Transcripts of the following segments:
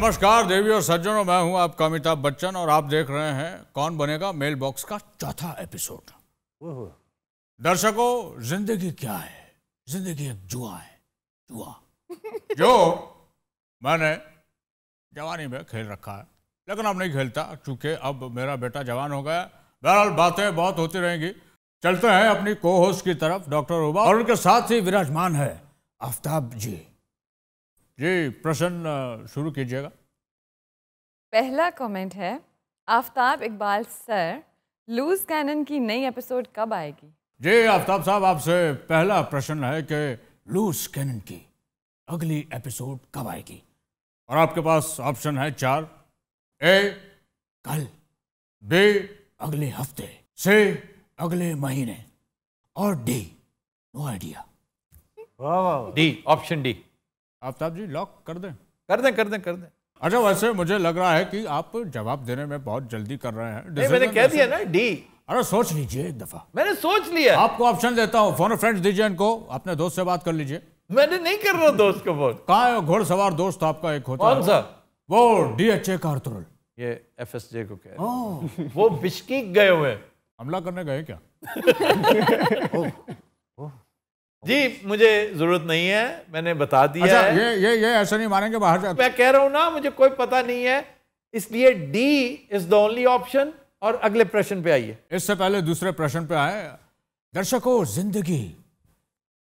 नमस्कार देवी और सज्जनों मैं हूं आपका अमिताभ बच्चन और आप देख रहे हैं कौन बनेगा मेल बॉक्स का चौथा एपिसोड दर्शकों जिंदगी क्या है जिंदगी एक जुआ है जुआ जो मैंने जवानी में खेल रखा है लेकिन अब नहीं खेलता चूंकि अब मेरा बेटा जवान हो गया बहरहाल बातें बहुत होती रहेंगी चलते हैं अपनी को होस्ट की तरफ डॉक्टर उबा और उनके साथ ही विराजमान है आफ्ताब जी जी प्रश्न शुरू कीजिएगा पहला कमेंट है Aftab Iqbal sir loose cannon की नई एपिसोड कब आएगी जी आफ्ताब साहब आपसे पहला प्रश्न है कि लूज कैनन की अगली एपिसोड कब आएगी और आपके पास ऑप्शन है चार ए कल बी अगले हफ्ते से अगले महीने और D no idea D option D Aftab ji lock कर दें कर दें कर दें कर दें अच्छा वैसे मुझे लग रहा है कि आप जवाब देने में बहुत जल्दी कर रहे हैं नहीं मैंने कह दिया ना डी अरे सोच लीजिए एक दफा मैंने सोच लिया आपको ऑप्शन देता हूँ फोन फ्रेंड्स दीजिए इनको अपने दोस्त से बात कर लीजिए मैंने नहीं कर रहा दोस्त को फोन कहा घोड़सवार दोस्त आपका एक होता कौन सा वो डीएचए का अर्थुरल ये एफ एस जे को कह रहे वो बिश्किक गए हुए हमला करने गए क्या जी मुझे जरूरत नहीं है मैंने बता दिया अच्छा, है। ये ये ये ऐसा नहीं मानेंगे बाहर जाते मैं कह रहा हूं ना मुझे कोई पता नहीं है इसलिए D is the only option और अगले प्रश्न पे आइए इससे पहले दूसरे प्रश्न पे आए दर्शकों जिंदगी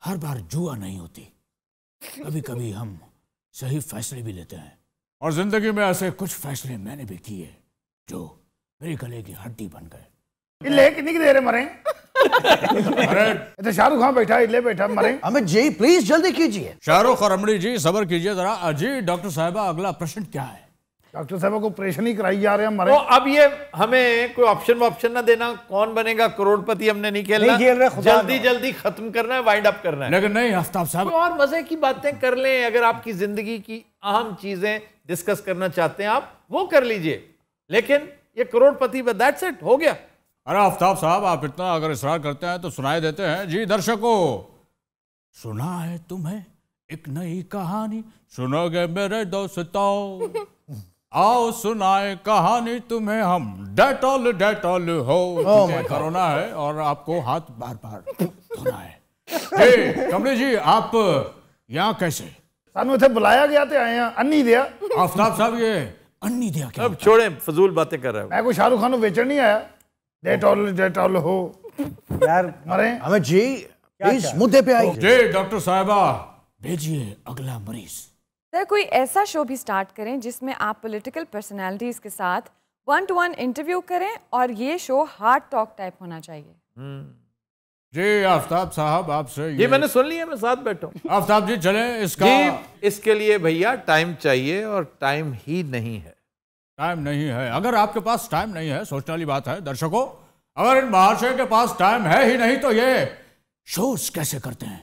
हर बार जुआ नहीं होती कभी कभी हम सही फैसले भी लेते हैं और जिंदगी में ऐसे कुछ फैसले मैंने भी किए जो मेरे गले की हड्डी बन गए लेके नहीं दे रहे मरे अरे तो शाहरुख कहाँ बैठा इले बैठा मरे अमित जी प्लीज जल्दी कीजिए शाहरुख और अमरीश जी सबर कीजिए जरा अजी डॉक्टर साहबा अगला प्रश्न क्या है डॉक्टर साहब को ऑपरेशन ही कराई जा रहे हैं मरे तो अब ये हमें कोई ऑप्शन ऑप्शन ना देना कौन बनेगा करोड़पति हमने नहीं खेलना नहीं खेल रहे जल्दी जल्दी खत्म करना है वाइंड अप करना है लेकिन नहीं आफ्ताब साहब तो और मजे की बातें कर लें अगर आपकी जिंदगी की अहम चीजें डिस्कस करना चाहते हैं आप वो कर लीजिए लेकिन ये करोड़पति बट दैट्स इट हो गया अरे आफ्ताब साहब आप इतना अगर इशरार करते हैं तो सुनाए देते हैं जी दर्शकों सुना है तुम्हें एक नई कहानी सुनोगे मेरे दोस्तों आओ सुनाए कहानी तुम्हें हम डेटॉल डेटॉल हो oh कोरोना है और आपको हाथ बार बार धोना है कमले जी आप यहाँ कैसे सानू इतने बुलाया गया थे तो आए हैं अन्नी दिया आफ्ताब साहब ये अन्नी दिया क्या अब छोड़े फजूल बातें कर रहे हो मैं कोई शाहरुख खान बेचन नहीं आया डेटॉल डेटॉल हो यार मरे हमें जी इस मुद्दे पे आई जी डॉक्टर साहबा भेजिए अगला मरीज सर कोई ऐसा शो भी स्टार्ट करें जिसमें आप पॉलिटिकल पर्सनालिटीज के साथ वन टू वन इंटरव्यू करें और ये शो हार्ड टॉक टाइप होना चाहिए हम्म। जी आफ्ताब साहब आपसे ये, मैंने सुन लिया मैं साथ बैठा आफ्ताब जी चले इसका जी, इसके लिए भैया टाइम चाहिए और टाइम ही नहीं है टाइम नहीं है अगर आपके पास टाइम नहीं है सोचने वाली बात है दर्शकों अगर इन महाशय के पास टाइम है ही नहीं तो ये शोज कैसे करते हैं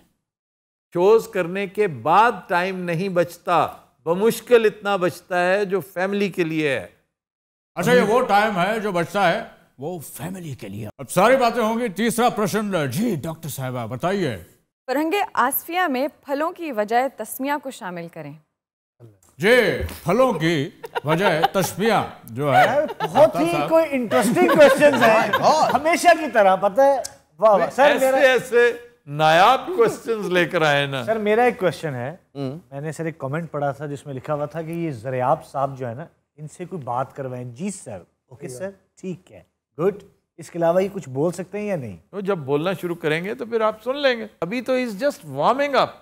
शोज करने के बाद टाइम नहीं बचता बमुश्किल इतना बचता है जो फैमिली के लिए है अच्छा ये वो टाइम है जो बचता है वो फैमिली के लिए अब सारी बातें होंगी तीसरा प्रश्न जी डॉक्टर साहबा बताइए परंगे आसफिया में फलों की वजह तस्मिया को शामिल करें जे फलों की वजह तस्बिया जो है बहुत ही कोई इंटरेस्टिंग क्वेश्चन है हमेशा की तरह पता है वाह सर ऐसे ऐसे नायाब क्वेश्चंस लेकर आए ना सर मेरा एक क्वेश्चन है हम्म। मैंने सर एक कमेंट पढ़ा था जिसमें लिखा हुआ था कि ये जरियाब साहब जो है ना इनसे कोई बात करवाए जी सर ओके सर ठीक है गुड इसके अलावा ये कुछ बोल सकते हैं या नहीं तो जब बोलना शुरू करेंगे तो फिर आप सुन लेंगे अभी तो इज जस्ट वार्मिंग अप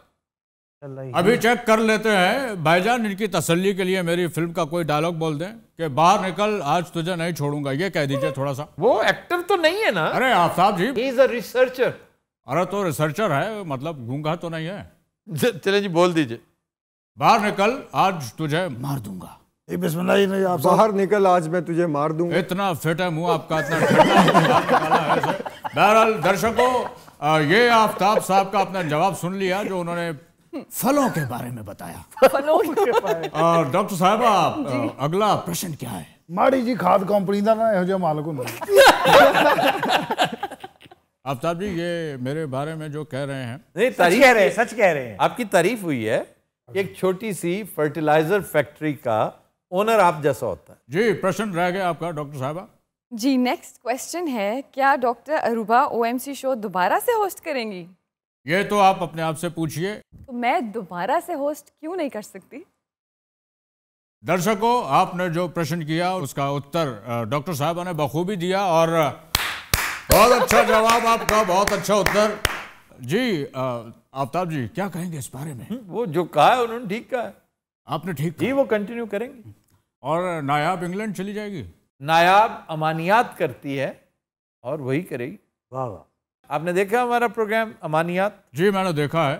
अभी चेक कर लेते हैं भाईजान इनकी तसल्ली के लिए मेरी फिल्म का कोई डायलॉग बोल दें कि बाहर निकल आज तुझे नहीं छोड़ूंगा ये कह दीजिए थोड़ा सा वो एक्टर तो नहीं है ना अरे Aftab ji is a researcher अरे तो रिसर्चर है मतलब गूंगा तो नहीं है चले जी बोल दीजिए बाहर निकल आज तुझे मार दूंगा नहीं आप बाहर निकल आज मैं तुझे मार दूंगा इतना फिट है मुंह आपका इतना बहरहाल दर्शकों ये आफ्ताब साहब का अपना जवाब सुन लिया जो उन्होंने फलों के बारे में बताया फलों के बारे और डॉक्टर साहब आप अगला प्रश्न क्या है माड़ी जी खाद कंपनी का ना ਇਹੋ मालिक ਮਾਲਕ ਹੁੰਦਾ आफ्ताब जी ये मेरे बारे में जो कह रहे हैं नहीं तारीफ कह रहे हैं सच कह रहे हैं आपकी तारीफ हुई है एक छोटी सी फर्टिलाइजर फैक्ट्री का ओनर आप जैसा होता है जी प्रश्न रह गया आपका डॉक्टर साहब जी नेक्स्ट क्वेश्चन है क्या डॉक्टर अरुबा ओएमसी शो दोबारा से होस्ट करेंगी ये तो आप अपने आप से पूछिए तो मैं दोबारा से होस्ट क्यों नहीं कर सकती दर्शकों आपने जो प्रश्न किया उसका उत्तर डॉक्टर साहब ने बखूबी दिया और बहुत अच्छा जवाब आपका बहुत अच्छा उत्तर जी आफ्ताब जी क्या कहेंगे इस बारे में हम्म, वो जो कहा है उन्होंने ठीक कहा आपने ठीक जी वो कंटिन्यू करेंगे और नायाब इंग्लैंड चली जाएगी नायाब अमानियात करती है और वही करेगी वाह वाह आपने देखा हमारा प्रोग्राम अमानियात जी मैंने देखा है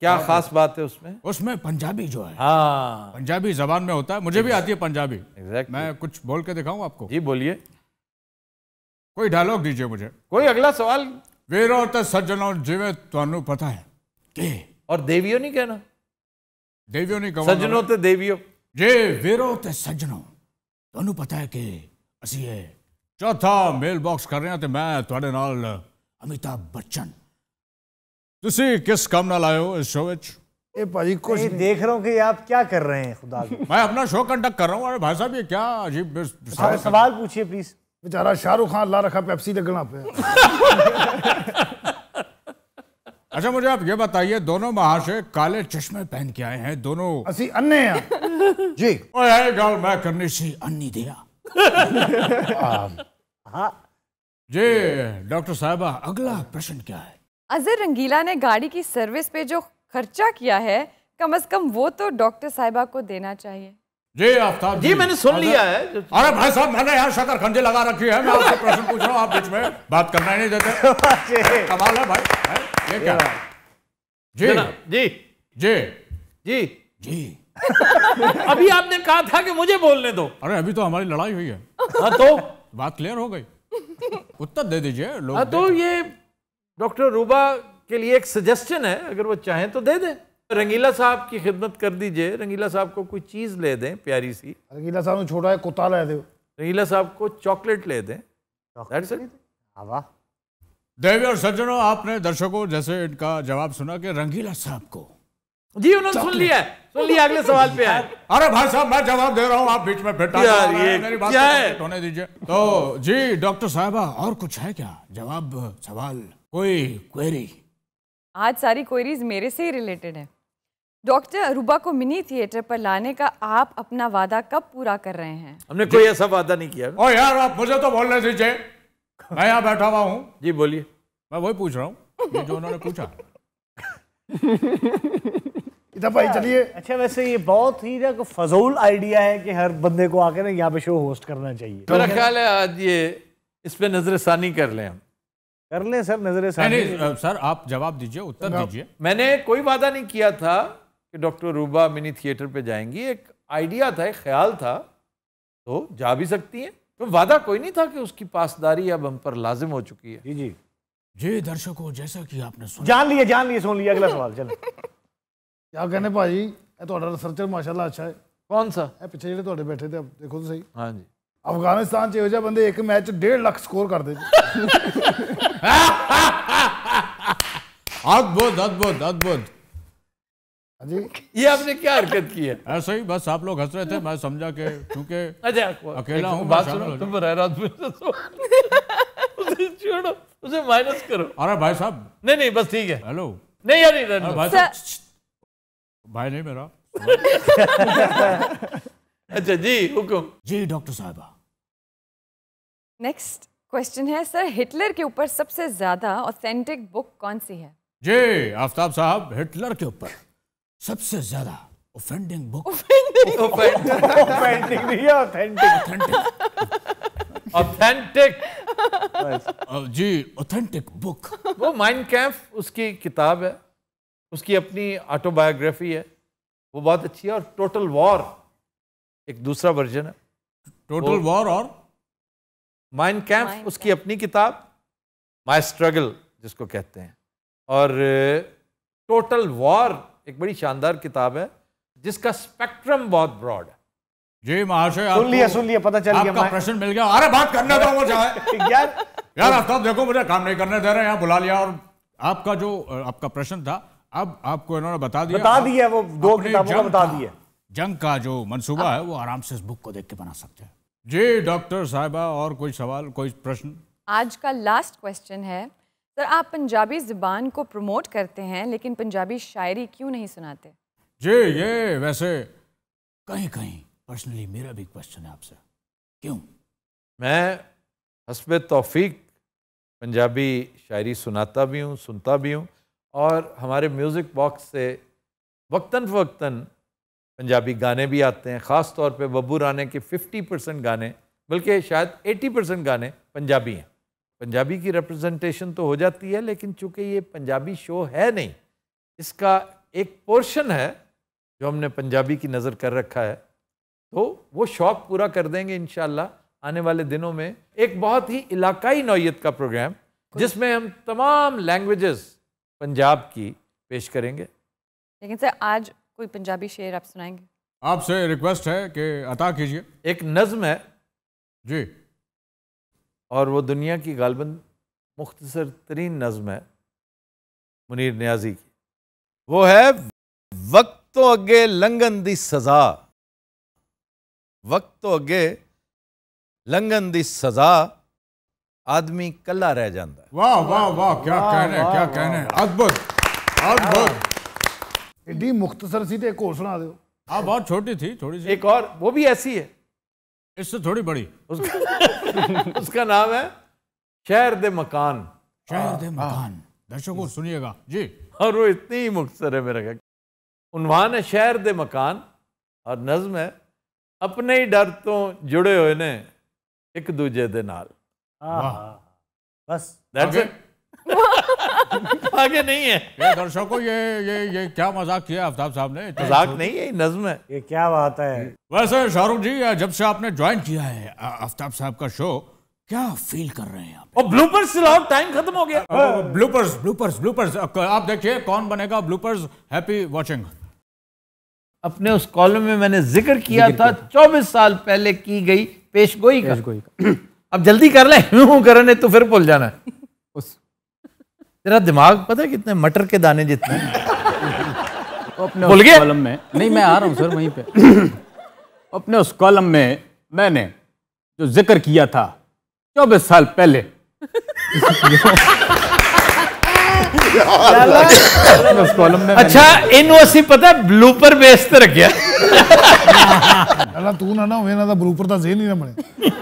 क्या खास बात है उसमें उसमें पंजाबी जो है हाँ पंजाबी जबान में होता है मुझे भी आती है पंजाबी एग्जैक्ट मैं कुछ बोल के दिखाऊं आपको जी बोलिए कोई डायलॉग दीजिए मुझे कोई अगला सवाल वीर तो सज्जनों जिमें ਤੁਹਾਨੂੰ ਪਤਾ ਹੈ ਕਿ ਔਰ ਦੇਵੀਓ ਨਹੀਂ ਕਹਿਣਾ ਦੇਵੀਓ ਨਹੀਂ ਕਹੋ ਸੱਜਣੋ ਤੇ ਦੇਵੀਓ ਜੇ ਵੀਰੋ ਤੇ ਸੱਜਣੋ ਤੁਹਾਨੂੰ ਪਤਾ ਹੈ ਕਿ ਅਸੀਂ ਇਹ ਚੌਥਾ ਮੇਲ ਬਾਕਸ ਕਰ ਰਹੇ ਹਾਂ ਤੇ ਮੈਂ ਤੁਹਾਡੇ अमिताभ बच्चन ਤੁਸੀਂ ਕਿਸ ਕੰਮ ਨਾਲ ਆਏ ਹੋ ਇਸ ਸ਼ੋਅ ਵਿੱਚ ये भाई कुछ देख रहा हूँ कि आप क्या कर रहे हैं खुदा मैं अपना शो कंडक्ट कर रहा हूँ अरे भाई साहब ये क्या अजीब सवाल, पूछिए प्लीज बेचारा शाहरुख खान ला रखा पेप्सी लगना पे अच्छा मुझे आप ये बताइए दोनों महाशय काले चश्मे पहन के आए हैं दोनों असी अन्ने हैं जी ओए गल मैं करनी सी अन्नी दिया हाँ जी डॉक्टर साहबा अगला प्रश्न क्या है अजय रंगीला ने गाड़ी की सर्विस पे जो खर्चा किया है कम से कम वो तो डॉक्टर साहिबा को देना चाहिए जी आफ्ताब जी, जी मैंने सुन लिया है अरे भाई साहब मैंने यहाँ शकर खंजे लगा रखी है मैं आपसे प्रश्न पूछ रहा हूँ आप बीच में बात करना ही नहीं देते कमाल है भाई है? ये क्या है? जी जी जी जी जी अभी आपने कहा था कि मुझे बोलने दो अरे अभी तो हमारी लड़ाई हुई है हाँ, तो बात क्लियर हो गई उत्तर दे दीजिए लोग हाँ, तो ये डॉक्टर रूबा के लिए एक सजेशन है अगर वो चाहें तो दे दें रंगीला साहब की खिदमत कर दीजिए रंगीला साहब को कोई चीज़ ले दें प्यारी सी रंगीला साहब ने छोटा है कुत्ता ले दो रंगीला साहब को चॉकलेट ले दें हाँ, देवी और सज्जनों आपने दर्शकों जैसे इनका जवाब सुना कि रंगीला साहब को जी उन्होंने सुन लिया सुन लिया अगले सवाल पे आए अरे भाई साहब मैं जवाब दे रहा हूँ आप बीच में बैठा ये मेरी बात क्या है होने दीजिए तो जी डॉक्टर साहबा और कुछ है क्या जवाब सवाल कोई क्वेरी आज सारी क्वेरीज मेरे से ही रिलेटेड है डॉक्टर रूबा को मिनी थिएटर पर लाने का आप अपना वादा कब पूरा कर रहे हैं हमने कोई ऐसा वादा नहीं किया ओ यार आप मुझे तो बोलने दीजिए मैं यहाँ बैठा हुआ हूँ जी बोलिए मैं वही पूछ रहा हूँ जो उन्होंने पूछा इधर भाई अच्छा, चलिए अच्छा वैसे ये बहुत ही ना फजूल आइडिया है कि हर बंदे को आके ना यहाँ पे शो होस्ट करना चाहिए मेरा तो ख्याल है आज ये इस पर नजर सानी कर लें हम कर लें सर नजर सानी सर आप जवाब दीजिए उत्तर दीजिए मैंने कोई वादा नहीं किया था कि डॉक्टर रूबा मिनी थिएटर पे जाएंगी एक आइडिया था एक ख्याल था तो जा भी सकती हैं तो वादा कोई नहीं था कि उसकी पासदारी अब हम पर लाजिम हो चुकी है जी जी जी दर्शकों जैसा कि आपने सुना जान लिया जान लिया सुन लिया अगला सवाल चलो क्या कहने भाजी रिसर्चर माशाला अच्छा है कौन सा पिछले जो तो बैठे थे देखो तो सही हाँ जी अफगानिस्तान ਹਾਂਜੀ ਅਫਗਾਨਿਸਤਾਨ ਚ एक मैच डेढ़ लाख स्कोर कर ਲੱਖ अद्भुत अद्भुत अद्भुत जी ये आपने क्या हरकत की है ऐसा ही बस आप लोग हंस रहे थे मैं समझा के क्योंकि अकेला हूँ बात सुनो तुम बरह रात में उसे छोड़ो उसे माइनस करो अरे भाई साहब नहीं नहीं बस ठीक है हेलो नहीं यार नहीं भाई साहब भाई नहीं मेरा अच्छा जी हुकुम जी डॉक्टर साहबा नेक्स्ट क्वेश्चन है सर हिटलर के ऊपर सबसे ज्यादा ऑथेंटिक बुक कौन सी है जी आफ्ताब साहब हिटलर के ऊपर सबसे ज्यादा offending book offending offending authentic authentic जी ऑथेंटिक बुक वो माइंड कैम्प उसकी किताब है उसकी अपनी ऑटोबायोग्राफी है वो बहुत अच्छी है और टोटल वॉर एक दूसरा वर्जन है टोटल वॉर और माइंड कैम्प उसकी अपनी किताब माई स्ट्रगल जिसको कहते हैं और टोटल वॉर एक बड़ी शानदार किताब है जिसका स्पेक्ट्रम बहुत ब्रॉड है जी महाशय सुन लिया सुन लिया पता चल गया प्रश्न मिल गया अरे बात करने दो मुझे यार यार आफ्ताब तो देखो मुझे काम नहीं करने दे रहे हैं बुला लिया और आपका जो आपका प्रश्न था अब आपको इन्होंने बता दिया बता दिया वो दो किताबों का बता दिया जंग का जो मनसूबा है वो आराम से इस बुक को देख के बना सकते हैं जी डॉक्टर साहिबा और कोई सवाल कोई प्रश्न आज का लास्ट क्वेश्चन है सर आप पंजाबी ज़बान को प्रमोट करते हैं लेकिन पंजाबी शायरी क्यों नहीं सुनाते जी ये वैसे कहीं कहीं पर्सनली मेरा भी क्वेश्चन है आपसे क्यों मैं हसब तौफीक पंजाबी शायरी सुनाता भी हूँ सुनता भी हूँ और हमारे म्यूज़िक बॉक्स से वक्ता फ़वक्ता पंजाबी गाने भी आते हैं ख़ास तौर पे बब्बू राना के 50 परसेंट गाने बल्कि शायद 80 परसेंट गाने पंजाबी हैं पंजाबी की रिप्रेजेंटेशन तो हो जाती है लेकिन चूंकि ये पंजाबी शो है नहीं इसका एक पोर्शन है जो हमने पंजाबी की नज़र कर रखा है तो वो शौक़ पूरा कर देंगे इन आने वाले दिनों में एक बहुत ही इलाकाई नौीयत का प्रोग्राम जिसमें हम तमाम लैंग्वेजेस पंजाब की पेश करेंगे लेकिन सर आज कोई पंजाबी शेर आप सुनाएंगे आपसे रिक्वेस्ट है कि अता कीजिए एक नज़म है जी और वो दुनिया की गालबंद मुख्तसर तरीन नज़म है मुनीर न्याजी की वो है वक्त तो अगे लंघन दी सज़ा वक्त तो अगे लंघन दी सज़ा ਆਦਮੀ ਕੱਲਾ ਰਹਿ ਜਾਂਦਾ वाह ਵਾਹ ਵਾਹ ਕੀ ਕਹਿਣਾ ਕੀ ਕਹਿਣਾ अद्भुत अद्भुत एडी मुख्तसर सी ਤੇ ਇੱਕ ਹੋਰ ਸੁਣਾ ਦਿਓ ਆ ਬਹੁਤ ਛੋਟੀ ਸੀ ਥੋੜੀ ਸੀ एक और वो भी ऐसी है इससे थोड़ी बड़ी उसका, उसका नाम है शहर दे मकान शहर दे हाँ, मकान हाँ। दर्शकों सुनिएगा जी और वो इतनी ही मुख्तसर है मेरा उनवान है शहर दे मकान और नज्म है अपने ही डर तो जुड़े हुए ने एक दूजे दे नाल हाँ, हाँ, हाँ। बस आगे? आगे नहीं है ये दर्शकों ये ये ये क्या मजाक किया आफ्ताब साहब ने मजाक नहीं है नज्म है ये क्या बात है वैसे शाहरुख जी जब से आपने ज्वाइन किया है आफ्ताब साहब का शो क्या फील कर रहे हैं आप ब्लूपर्स चलाओ टाइम खत्म हो गया ब्लूपर्स ब्लूपर्स ब्लूपर्स आप देखिए कौन बनेगा ब्लूपर्स हैप्पी वाचिंग अपने उस कॉलम में मैंने जिक्र किया जिक्र था चौबीस साल पहले की गई पेशगोई का, पेश का। अब जल्दी कर ले करने तो फिर भूल जाना उस तेरा दिमाग पता है कितने मटर के दाने जितने अपने उस कॉलम में नहीं मैं आ रहा हूँ सर वहीं पे अपने उस कॉलम में मैंने जो जिक्र किया था चौबीस साल पहले उस कॉलम में अच्छा इन वसी पता ब्लूपर बेस ਤੇ ਰੱਖਿਆ ਅਲਾ ना ਨਾ ਨਾ ਹੋਵੇ ਇਹਨਾਂ ਦਾ ਬਲੂਪਰ ਦਾ ਜ਼ੇਨ ਹੀ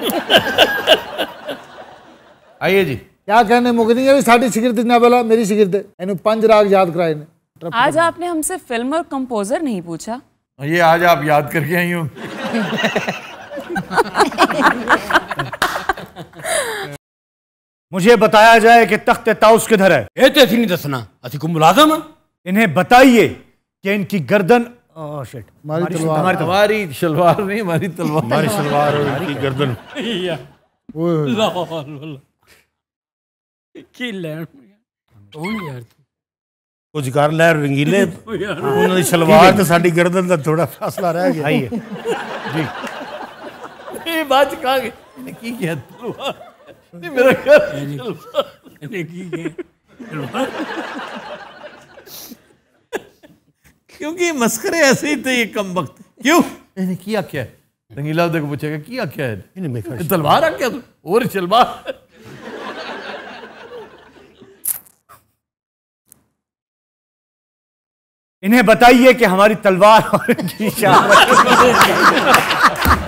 आइए जी क्या कहने मुख मुकनी अभी साड़ी सिगरत ना बोला मेरी सिगरत है पंज राग याद कराए ने आज आपने हमसे फिल्म और कंपोजर नहीं पूछा हाँ, ये आज आप याद करके आई हूँ मुझे बताया जाए कि तख्त ताउस किधर है ये तो ऐसी नहीं दसना ऐसी कोई मुलाजम है इन्हें बताइए कि इनकी गर्दन शिट हमारी तलवार हमारी शलवार नहीं हमारी तलवार हमारी शलवार और इनकी गर्दन कुछ कर लै रंगीले सलवार गिरदन का थोड़ा फासला रह गया क्योंकि मस्करे ऐसे ही थे कम वक्त क्यों इन्हें की आख्या रंगीला पूछेगा की आख्या तलवार आख्या तू और चलवा इन्हें बताइए कि हमारी तलवार और